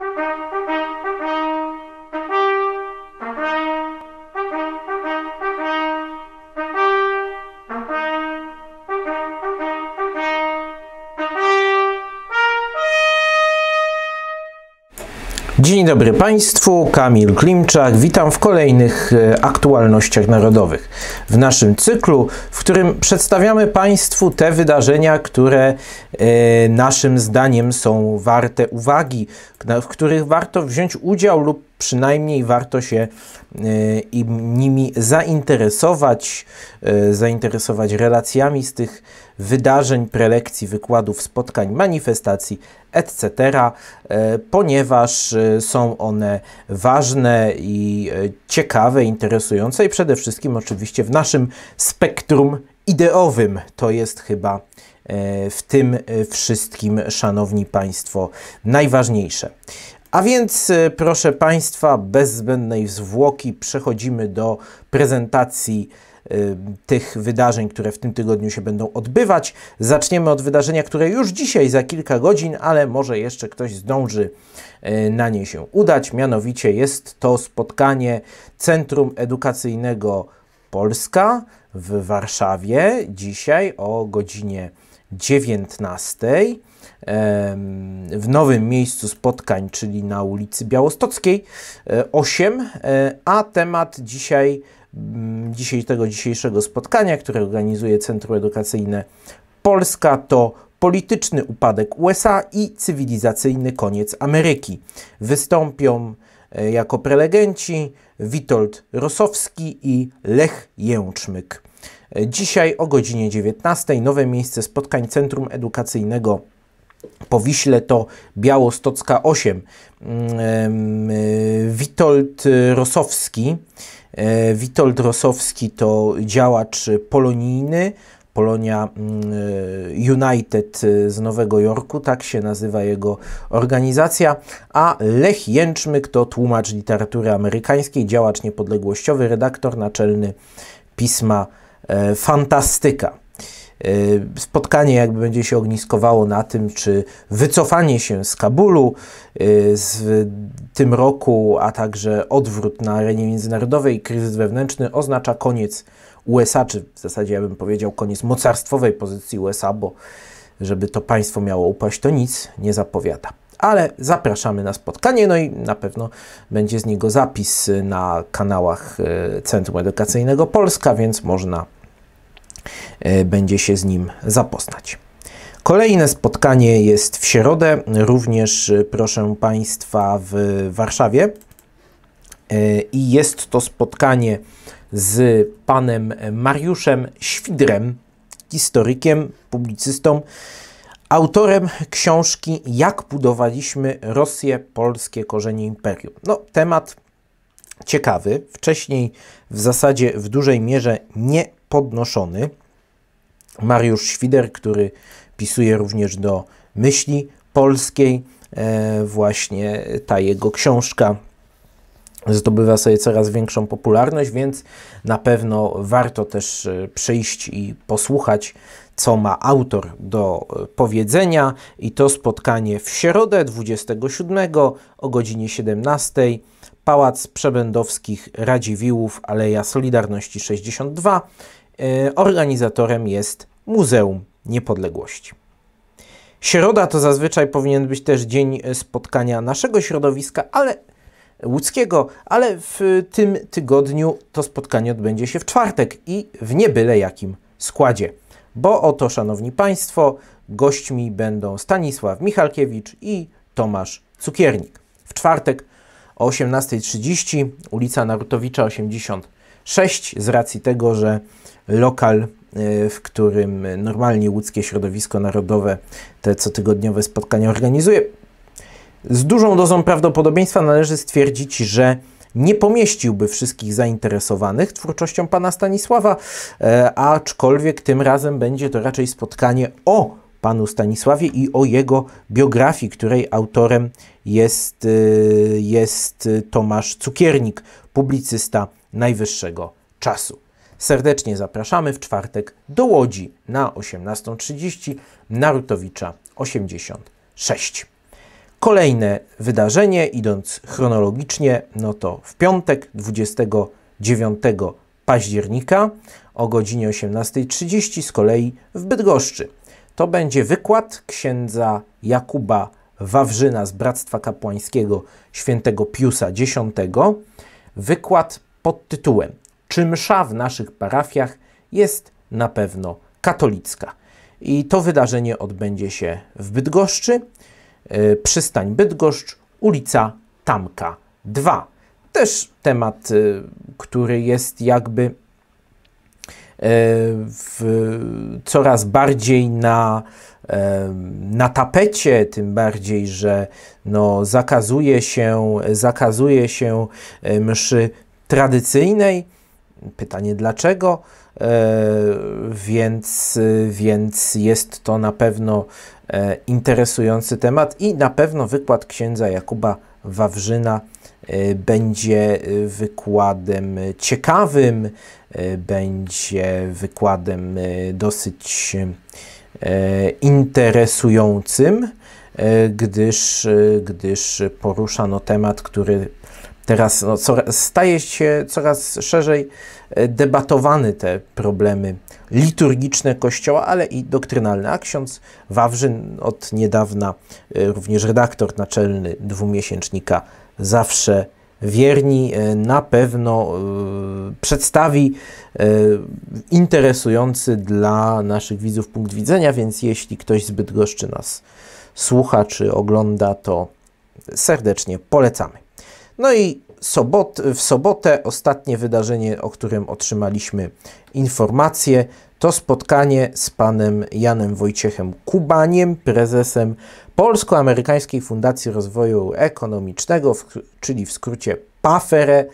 Thank you. Dzień dobry Państwu, Kamil Klimczak, witam w kolejnych e, aktualnościach narodowych. W naszym cyklu, w którym przedstawiamy Państwu te wydarzenia, które e, naszym zdaniem są warte uwagi, w których warto wziąć udział lub przynajmniej warto się e, nimi zainteresować, e, zainteresować relacjami z tych wydarzeń, prelekcji, wykładów, spotkań, manifestacji, etc., e, ponieważ są one ważne i ciekawe, interesujące i przede wszystkim oczywiście w naszym spektrum ideowym. To jest chyba w tym wszystkim, szanowni Państwo, najważniejsze. A więc, y, proszę Państwa, bez zbędnej zwłoki przechodzimy do prezentacji y, tych wydarzeń, które w tym tygodniu się będą odbywać. Zaczniemy od wydarzenia, które już dzisiaj za kilka godzin, ale może jeszcze ktoś zdąży y, na nie się udać. Mianowicie jest to spotkanie Centrum Edukacyjnego Polska w Warszawie dzisiaj o godzinie 19 w nowym miejscu spotkań, czyli na ulicy Białostockiej 8, e, e, a temat dzisiaj, mm, dzisiaj tego dzisiejszego spotkania, które organizuje Centrum Edukacyjne Polska to polityczny upadek USA i cywilizacyjny koniec Ameryki. Wystąpią e, jako prelegenci Witold Rosowski i Lech Jęczmyk. Dzisiaj o godzinie 19 nowe miejsce spotkań Centrum Edukacyjnego Powiśle to Białostocka 8. Mm, Witold Rosowski. E, Witold Rosowski to działacz polonijny. Polonia mm, United z Nowego Jorku, tak się nazywa jego organizacja, a Lech Jęczmyk to tłumacz literatury amerykańskiej, działacz niepodległościowy, redaktor naczelny pisma E, fantastyka. E, spotkanie jakby będzie się ogniskowało na tym, czy wycofanie się z Kabulu e, z tym roku, a także odwrót na arenie międzynarodowej, kryzys wewnętrzny oznacza koniec USA, czy w zasadzie ja bym powiedział koniec mocarstwowej pozycji USA, bo żeby to państwo miało upaść, to nic nie zapowiada. Ale zapraszamy na spotkanie, no i na pewno będzie z niego zapis na kanałach Centrum Edukacyjnego Polska, więc można E, będzie się z nim zapoznać. Kolejne spotkanie jest w środę, również e, proszę Państwa w Warszawie. E, I jest to spotkanie z panem Mariuszem Świdrem, historykiem, publicystą, autorem książki Jak budowaliśmy Rosję, polskie korzenie imperium. No, temat ciekawy. Wcześniej w zasadzie w dużej mierze nie podnoszony. Mariusz Świder, który pisuje również do myśli polskiej, e, właśnie ta jego książka zdobywa sobie coraz większą popularność, więc na pewno warto też e, przyjść i posłuchać, co ma autor do e, powiedzenia. I to spotkanie w środę 27 o godzinie 17. Pałac Przebędowskich Radziwiłłów, Aleja Solidarności 62. E, organizatorem jest Muzeum Niepodległości. Środa to zazwyczaj powinien być też dzień e, spotkania naszego środowiska, ale łódzkiego, ale w tym tygodniu to spotkanie odbędzie się w czwartek i w niebyle jakim składzie. Bo oto, szanowni państwo, gośćmi będą Stanisław Michalkiewicz i Tomasz Cukiernik. W czwartek o 18.30 ulica Narutowicza 80 6 z racji tego, że lokal, y, w którym normalnie łódzkie środowisko narodowe te cotygodniowe spotkania organizuje, z dużą dozą prawdopodobieństwa należy stwierdzić, że nie pomieściłby wszystkich zainteresowanych twórczością pana Stanisława, e, aczkolwiek tym razem będzie to raczej spotkanie o panu Stanisławie i o jego biografii, której autorem jest, e, jest Tomasz Cukiernik, publicysta najwyższego czasu. Serdecznie zapraszamy w czwartek do Łodzi na 18.30 Narutowicza 86. Kolejne wydarzenie, idąc chronologicznie, no to w piątek 29 października o godzinie 18.30 z kolei w Bydgoszczy. To będzie wykład księdza Jakuba Wawrzyna z Bractwa Kapłańskiego Świętego Piusa X. Wykład pod tytułem Czy msza w naszych parafiach jest na pewno katolicka? I to wydarzenie odbędzie się w Bydgoszczy, yy, przystań Bydgoszcz, ulica Tamka 2. Też temat, yy, który jest jakby e, w, coraz bardziej na, na tapecie, tym bardziej, że no, zakazuje, się, zakazuje się mszy tradycyjnej. Pytanie dlaczego, e, więc, e, więc jest to na pewno e, interesujący temat i na pewno wykład księdza Jakuba Wawrzyna będzie wykładem ciekawym, będzie wykładem dosyć interesującym, gdyż, gdyż poruszano temat, który teraz no, staje się coraz szerzej e, debatowany te problemy liturgiczne Kościoła, ale i doktrynalne. A ksiądz Wawrzyn od niedawna e, również redaktor naczelny dwumiesięcznika Zawsze Wierni e, na pewno przedstawi interesujący dla naszych widzów punkt widzenia, więc jeśli ktoś zbyt goszczy nas słucha czy ogląda, to serdecznie polecamy. No i sobot, w sobotę ostatnie wydarzenie, o którym otrzymaliśmy informację, to spotkanie z panem Janem Wojciechem Kubaniem, prezesem Polsko-Amerykańskiej Fundacji Rozwoju Ekonomicznego, w, czyli w skrócie PAFERE.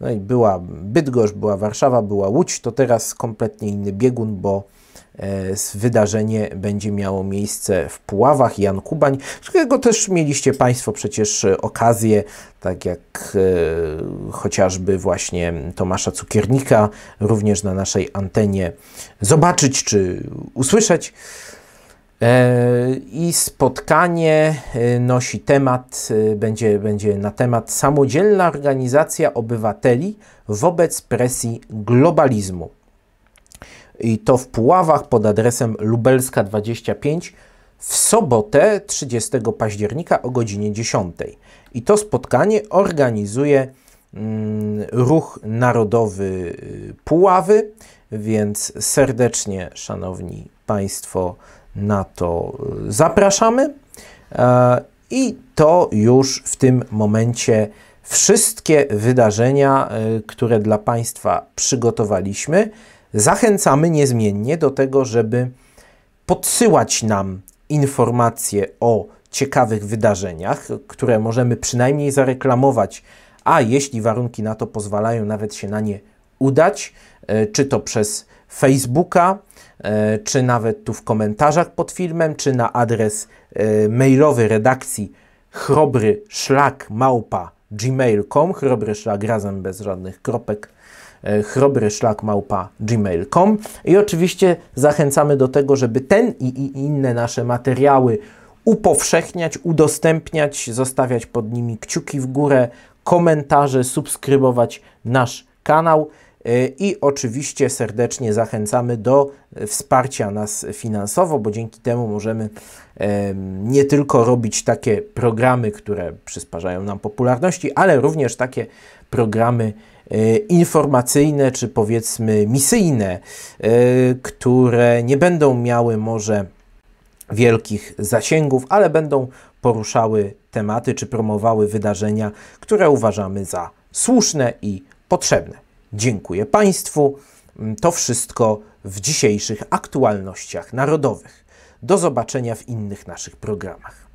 No i była Bydgoszcz, była Warszawa, była Łódź, to teraz kompletnie inny biegun, bo E, wydarzenie będzie miało miejsce w Puławach. Jan Kubań, którego też mieliście Państwo przecież e, okazję, tak jak e, chociażby właśnie Tomasza Cukiernika, również na naszej antenie zobaczyć czy usłyszeć. I spotkanie nosi temat, będzie, będzie na temat samodzielna organizacja obywateli wobec presji globalizmu i to w Puławach pod adresem Lubelska 25 w sobotę 30 października o godzinie 10. I to spotkanie organizuje mm, Ruch Narodowy y, Puławy, więc serdecznie, szanowni Państwo, na to y, zapraszamy. E, I to już w tym momencie wszystkie wydarzenia, y, które dla Państwa przygotowaliśmy. Zachęcamy niezmiennie do tego, żeby podsyłać nam informacje o ciekawych wydarzeniach, które możemy przynajmniej zareklamować, a jeśli warunki na to pozwalają, nawet się na nie udać, e, czy to przez Facebooka, e, czy nawet tu w komentarzach pod filmem, czy na adres e, mailowy redakcji chrobryszlakmałpa.gmail.com, chrobryszlak razem bez żadnych kropek, chrobryszlakmałpa.gmail.com i oczywiście zachęcamy do tego, żeby ten i inne nasze materiały upowszechniać, udostępniać, zostawiać pod nimi kciuki w górę, komentarze, subskrybować nasz kanał. Y, I oczywiście serdecznie zachęcamy do y, wsparcia nas finansowo, bo dzięki temu możemy nie tylko robić takie programy, które przysparzają nam popularności, ale również takie programy E, informacyjne czy powiedzmy misyjne, e, które nie będą miały może wielkich zasięgów, ale będą poruszały tematy czy promowały wydarzenia, które uważamy za słuszne i potrzebne. Dziękuję Państwu. Mm, to wszystko w dzisiejszych aktualnościach narodowych. Do zobaczenia w innych naszych programach.